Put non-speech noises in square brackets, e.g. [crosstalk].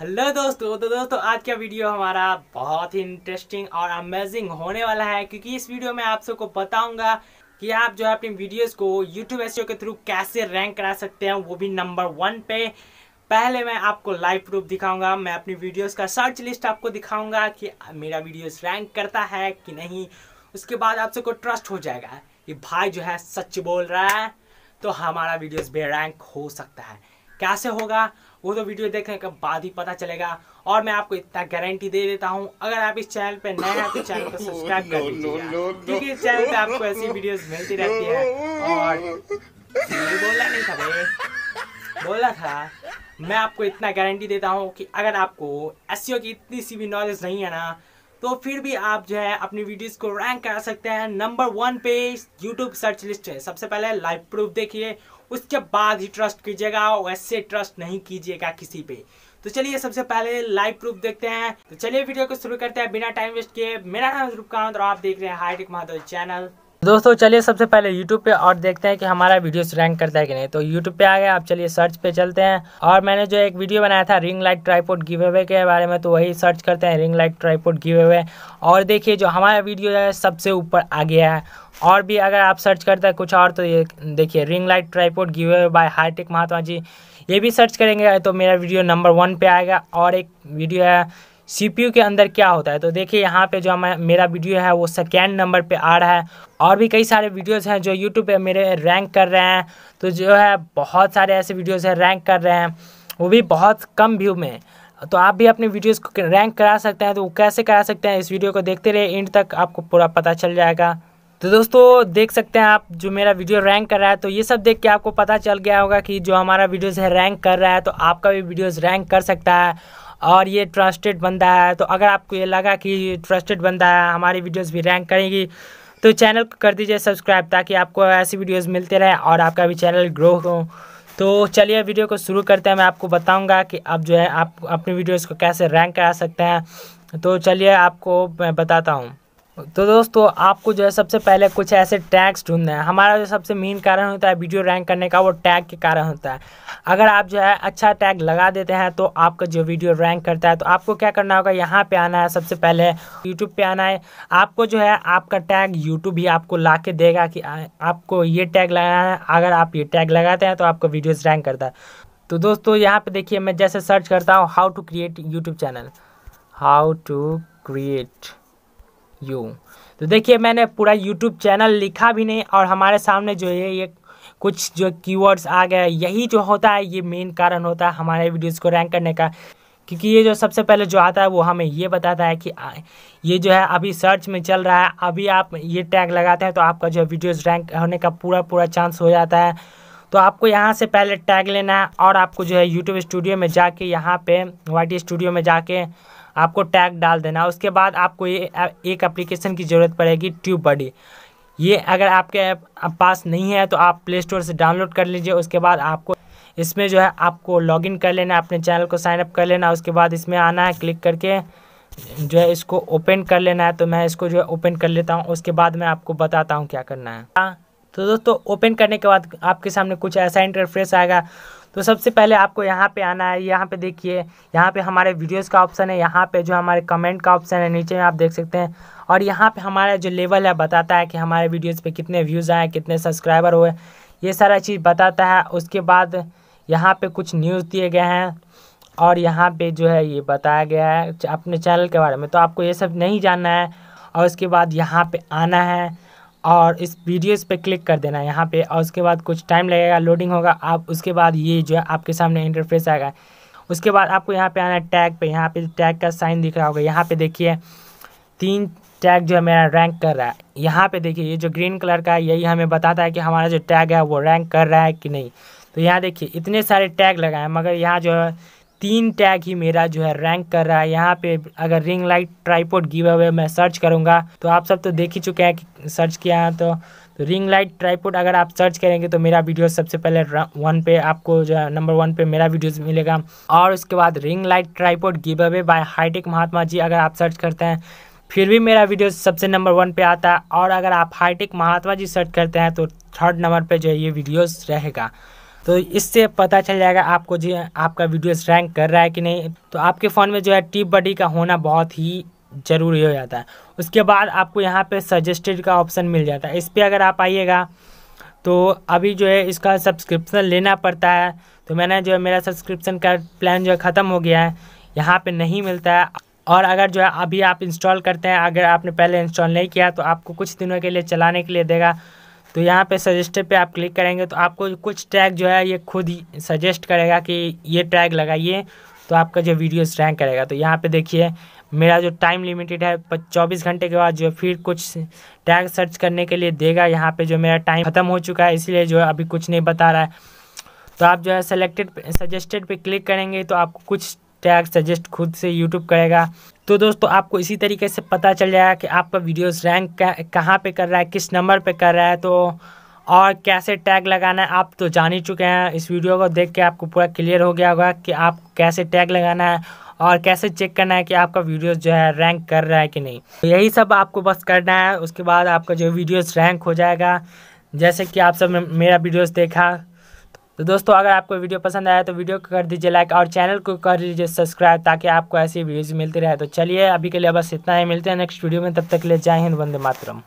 hello दोस्तों तो दोस्तों आज का वीडियो हमारा बहुत ही इंटरेस्टिंग और अमेजिंग होने वाला है क्योंकि इस वीडियो में आप सबको बताऊंगा कि आप जो है अपनी वीडियोस को यूट्यूब एस के थ्रू कैसे रैंक करा सकते हैं वो भी नंबर वन पे पहले मैं आपको लाइव प्रूफ दिखाऊंगा मैं अपनी वीडियोस का सर्च लिस्ट आपको दिखाऊंगा कि मेरा वीडियोस रैंक करता है कि नहीं उसके बाद आप सबको ट्रस्ट हो जाएगा कि भाई जो है सच बोल रहा है तो हमारा वीडियोस भी रैंक हो सकता है कैसे होगा वो तो वीडियो देखने के बाद ही पता चलेगा और मैं आपको इतना गारंटी दे देता हूँ अगर आप इस चैनल पे नए हैं तो चैनल को सब्सक्राइब कर [laughs] दीजिएगा क्योंकि इस चैनल पे आपको ऐसी वीडियोस मिलती रहती है और बोला नहीं था भाई बोला था मैं आपको इतना गारंटी देता हूँ कि अगर आपको एस e की इतनी सी भी नॉलेज नहीं है ना तो फिर भी आप जो है अपनी वीडियोस को रैंक कर सकते हैं नंबर वन पे यूट्यूब सर्च लिस्ट है सबसे पहले लाइव प्रूफ देखिए उसके बाद ही ट्रस्ट कीजिएगा वैसे ट्रस्ट नहीं कीजिएगा किसी पे तो चलिए सबसे पहले लाइव प्रूफ देखते हैं तो चलिए वीडियो को शुरू करते हैं बिना टाइम वेस्ट किए मेरा नाम रूप कांत और आप देख रहे हैं हाईटेक महादेव चैनल दोस्तों चलिए सबसे पहले यूट्यूब पे और देखते हैं कि हमारा वीडियोस रैंक करता है कि नहीं तो यूट्यूब पे आ गया आप चलिए सर्च पे चलते हैं और मैंने जो एक वीडियो बनाया था ring light tripod giveaway के बारे में तो वही सर्च करते हैं ring light tripod giveaway और देखिए जो हमारा वीडियो है सबसे ऊपर आ गया है और भी अगर आप सर्च करते हैं कुछ और तो ये देखिए ring light tripod giveaway by hi tech Mahatma ji ये भी सर्च करेंगे तो मेरा वीडियो नंबर वन पे आएगा और एक वीडियो है सीपीयू के अंदर क्या होता है तो देखिए यहाँ पे जो मेरा वीडियो है वो सेकेंड नंबर पे आ रहा है और भी कई सारे वीडियोस हैं जो यूट्यूब पे मेरे रैंक कर रहे हैं तो जो है बहुत सारे ऐसे वीडियोस हैं रैंक कर रहे हैं वो भी बहुत कम व्यू में तो आप भी अपने वीडियोस को रैंक करा सकते हैं तो वो कैसे करा सकते हैं इस वीडियो को देखते रहे एंड तक आपको पूरा पता चल जाएगा तो दोस्तों देख सकते हैं आप जो मेरा वीडियो रैंक कर रहा है तो ये सब देख के आपको पता चल गया होगा कि जो हमारा वीडियोस है रैंक कर रहा है तो आपका भी वीडियोस रैंक कर सकता है और ये ट्रस्टेड बंदा है तो अगर आपको ये लगा कि ट्रस्टेड बंदा है हमारी वीडियोज़ भी रैंक करेंगी तो चैनल को कर दीजिए सब्सक्राइब ताकि आपको ऐसी वीडियोज़ मिलते रहें और आपका भी चैनल ग्रो हो तो चलिए वीडियो को शुरू करते हैं मैं आपको बताऊंगा कि आप जो है आप अपनी वीडियोस को कैसे रैंक करा सकते हैं तो चलिए आपको मैं बताता हूँ तो दोस्तों आपको जो है सबसे पहले कुछ ऐसे टैग्स ढूंढना है हमारा जो सबसे मेन कारण होता है वीडियो रैंक करने का वो टैग के कारण होता है अगर आप जो है अच्छा टैग लगा देते हैं तो आपका जो वीडियो रैंक करता है तो आपको क्या करना होगा यहाँ पे आना है सबसे पहले यूट्यूब पे आना है आपको जो है आपका टैग यूट्यूब ही आपको ला के देगा कि आपको ये टैग लगाना है अगर आप ये टैग लगाते हैं तो आपका वीडियोज़ रैंक करता है तो दोस्तों यहाँ पर देखिए मैं जैसे सर्च करता हूँ how to create YouTube channel how to create you तो देखिए मैंने पूरा यूट्यूब चैनल लिखा भी नहीं और हमारे सामने जो है ये कुछ जो कीवर्ड्स आ गया यही जो होता है ये मेन कारण होता है हमारे वीडियोज़ को रैंक करने का क्योंकि ये जो सबसे पहले जो आता है वो हमें ये बताता है कि ये जो है अभी सर्च में चल रहा है अभी आप ये टैग लगाते हैं तो आपका जो है वीडियोज़ रैंक होने का पूरा पूरा चांस हो जाता है तो आपको यहाँ से पहले टैग लेना है और आपको जो है यूट्यूब स्टूडियो में जाके यहाँ पे वाई स्टूडियो में जाके आपको टैग डाल देना है उसके बाद आपको ये एक एप्लीकेशन की ज़रूरत पड़ेगी ट्यूब बडी ये अगर आपके पास नहीं है तो आप प्ले स्टोर से डाउनलोड कर लीजिए उसके बाद आपको इसमें जो है आपको लॉगिन कर लेना अपने चैनल को साइनअप कर लेना उसके बाद इसमें आना है क्लिक करके जो है इसको ओपन कर लेना है तो मैं इसको जो है ओपन कर लेता हूँ उसके बाद मैं आपको बताता हूँ क्या करना है हाँ, तो दोस्तों ओपन करने के बाद आपके सामने कुछ ऐसा इंटरफेस आएगा तो सबसे पहले आपको यहाँ पे आना है यहाँ पे देखिए यहाँ पे हमारे वीडियोस का ऑप्शन है यहाँ पे जो हमारे कमेंट का ऑप्शन है नीचे में आप देख सकते हैं और यहाँ पे हमारा जो लेवल है बताता है कि हमारे वीडियोस पे कितने व्यूज़ आए कितने सब्सक्राइबर हुए ये सारा चीज़ बताता है उसके बाद यहाँ पर कुछ न्यूज़ दिए गए हैं और यहाँ पर जो है ये बताया गया है अपने चैनल के बारे में तो आपको ये सब नहीं जानना है और उसके बाद यहाँ पर आना है और इस वीडियो पे पर क्लिक कर देना है यहाँ पे और उसके बाद कुछ टाइम लगेगा लोडिंग होगा आप उसके बाद ये जो है आपके सामने इंटरफेस आएगा उसके बाद आपको यहाँ पे आना है टैग पे यहाँ पे टैग का साइन दिख रहा होगा यहाँ पे देखिए तीन टैग जो है मेरा रैंक कर रहा है यहाँ पे देखिए ये जो ग्रीन कलर का है यही हमें बताता है कि हमारा जो टैग है वो रैंक कर रहा है कि नहीं तो यहाँ देखिए इतने सारे टैग लगाए हैं मगर यहाँ जो है तीन टैग ही मेरा जो है रैंक कर रहा है यहाँ पे अगर ring light tripod giveaway मैं सर्च करूँगा तो आप सब तो देख ही चुके हैं कि सर्च किया है तो, तो रिंग लाइट ट्राईपोर्ट अगर आप सर्च करेंगे तो मेरा वीडियो सबसे पहले वन पे आपको जो है नंबर वन पे मेरा वीडियोज मिलेगा और उसके बाद ring light tripod giveaway by hi tech Mahatma ji अगर आप सर्च करते हैं फिर भी मेरा वीडियो सबसे नंबर वन पे आता है और अगर आप हाईटेक महात्मा जी सर्च करते हैं तो थर्ड नंबर पे जो है ये वीडियोस रहेगा तो इससे पता चल जाएगा आपको जी आपका वीडियो रैंक कर रहा है कि नहीं तो आपके फ़ोन में जो है टिप बडी का होना बहुत ही ज़रूरी हो जाता है उसके बाद आपको यहाँ पे सजेस्टेड का ऑप्शन मिल जाता है इस पर अगर आप आइएगा तो अभी जो है इसका सब्सक्रिप्शन लेना पड़ता है तो मैंने जो है मेरा सब्सक्रिप्शन का प्लान जो है ख़त्म हो गया है यहाँ पर नहीं मिलता है और अगर जो है अभी आप इंस्टॉल करते हैं अगर आपने पहले इंस्टॉल नहीं किया तो आपको कुछ दिनों के लिए चलाने के लिए देगा तो यहाँ पे सजेस्टेड पे आप क्लिक करेंगे तो आपको कुछ टैग जो है ये खुद ही सजेस्ट करेगा कि ये टैग लगाइए तो आपका जो वीडियोस रैंक करेगा तो यहाँ पे देखिए मेरा जो टाइम लिमिटेड है चौबीस घंटे के बाद जो फिर कुछ टैग सर्च करने के लिए देगा यहाँ पे जो मेरा टाइम ख़त्म हो चुका है इसलिए जो है अभी कुछ नहीं बता रहा है तो आप जो है सेलेक्टेड सजेस्टेड पे क्लिक करेंगे तो आपको कुछ टैग सजेस्ट खुद से यूट्यूब करेगा तो दोस्तों आपको इसी तरीके से पता चल जाएगा कि आपका वीडियोस रैंक कहाँ पे कर रहा है किस नंबर पे कर रहा है तो और कैसे टैग लगाना है आप तो जान ही चुके हैं इस वीडियो को देख के आपको पूरा क्लियर हो गया होगा कि आप कैसे टैग लगाना है और कैसे चेक करना है कि आपका वीडियोस जो है रैंक कर रहा है कि नहीं तो यही सब आपको बस करना है उसके बाद आपका जो वीडियोस रैंक हो जाएगा जैसे कि आप सब मेरा वीडियोस देखा तो दोस्तों अगर आपको वीडियो पसंद आया तो वीडियो को कर दीजिए लाइक और चैनल को कर दीजिए सब्सक्राइब ताकि आपको ऐसी वीडियोज़ मिलती रहे तो चलिए अभी के लिए बस इतना ही मिलते हैं नेक्स्ट वीडियो में तब तक के लिए जय हिंद वंदे मातरम